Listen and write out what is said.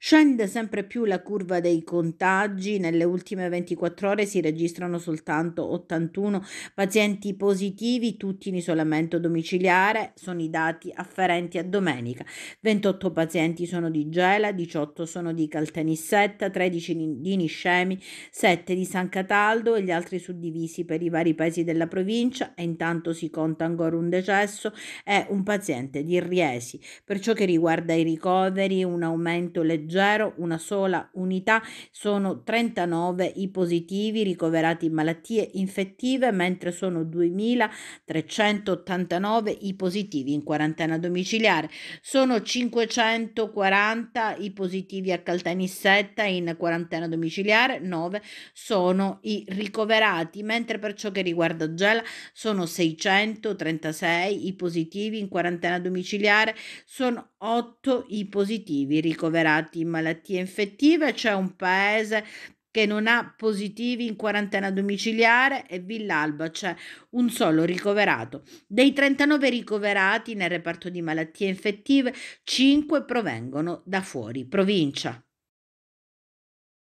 Scende sempre più la curva dei contagi, nelle ultime 24 ore si registrano soltanto 81 pazienti positivi, tutti in isolamento domiciliare, sono i dati afferenti a domenica. 28 pazienti sono di Gela, 18 sono di Caltanissetta, 13 di Niscemi, 7 di San Cataldo e gli altri suddivisi per i vari paesi della provincia e intanto si conta ancora un decesso e un paziente di Riesi. Per ciò che riguarda i ricoveri, un aumento leggero leggero, una sola unità, sono 39 i positivi ricoverati in malattie infettive, mentre sono 2.389 i positivi in quarantena domiciliare. Sono 540 i positivi a Caltanissetta in quarantena domiciliare, 9 sono i ricoverati, mentre per ciò che riguarda Gela sono 636 i positivi in quarantena domiciliare, sono 8 i positivi ricoverati in malattie infettive, c'è un paese che non ha positivi in quarantena domiciliare e Villalba c'è un solo ricoverato. Dei 39 ricoverati nel reparto di malattie infettive, 5 provengono da fuori provincia.